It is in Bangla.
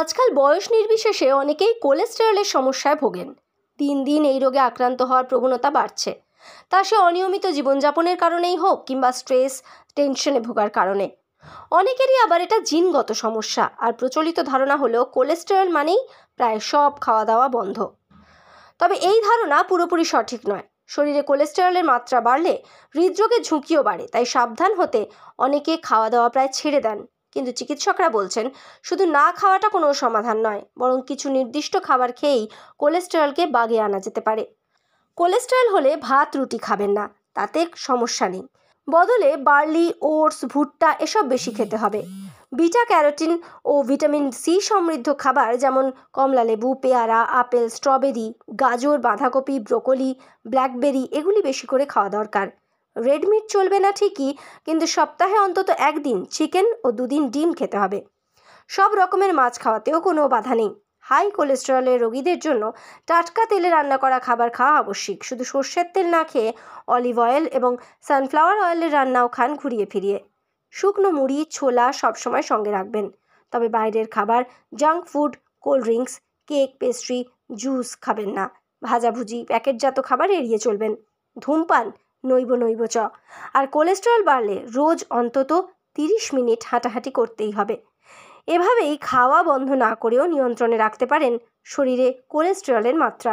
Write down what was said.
আজকাল বয়স নির্বিশেষে অনেকেই কোলেস্টেরলের সমস্যায় ভোগেন দিন দিন এই রোগে আক্রান্ত হওয়ার প্রবণতা বাড়ছে তা সে অনিয়মিত জীবনযাপনের কারণেই হোক কিংবা স্ট্রেস টেনশনে ভোগার কারণে অনেকেরই আবার এটা জিনগত সমস্যা আর প্রচলিত ধারণা হলো কোলেস্টেরল মানেই প্রায় সব খাওয়া দাওয়া বন্ধ তবে এই ধারণা পুরোপুরি সঠিক নয় শরীরে কোলেস্টেরলের মাত্রা বাড়লে হৃদরোগের ঝুঁকিও বাড়ে তাই সাবধান হতে অনেকে খাওয়া দাওয়া প্রায় ছেড়ে দেন কিন্তু চিকিৎসকরা বলছেন শুধু না খাওয়াটা কোনো সমাধান নয় বরং কিছু নির্দিষ্ট খাবার খেয়েই কোলেস্টেরলকে বাগে আনা যেতে পারে কোলেস্টেরল হলে ভাত রুটি খাবেন না তাতে সমস্যা নেই বদলে বার্লি ওটস ভুট্টা এসব বেশি খেতে হবে বিটা ক্যারোটিন ও ভিটামিন সি সমৃদ্ধ খাবার যেমন কমলা লেবু পেয়ারা আপেল স্ট্রবেরি গাজর বাঁধাকপি ব্রোকলি ব্ল্যাকবেরি এগুলি বেশি করে খাওয়া দরকার রেডমিট চলবে না ঠিকই কিন্তু সপ্তাহে অন্তত একদিন চিকেন ও দুদিন ডিম খেতে হবে সব রকমের মাছ খাওয়াতেও কোনো বাধা নেই হাই কোলেস্টেরলের রোগীদের জন্য টাটকা তেলে রান্না করা খাবার খাওয়া আবশ্যিক শুধু সর্ষের তেল না খেয়ে অলিভ অয়েল এবং সানফ্লাওয়ার অয়েলের রান্নাও খান ঘুরিয়ে ফিরিয়ে শুকনো মুড়ি ছোলা সবসময় সঙ্গে রাখবেন তবে বাইরের খাবার junk food cold drinks cake pastry juice খাবেন না ভাজাভুজি প্যাকেটজাত খাবার এড়িয়ে চলবেন ধূমপান নৈব নৈব চ আর কোলেস্টেরল বাড়লে রোজ অন্তত তিরিশ মিনিট হাঁটাহাঁটি করতেই হবে এভাবেই খাওয়া বন্ধ না করেও নিয়ন্ত্রণে রাখতে পারেন শরীরে কোলেস্টেরলের মাত্রা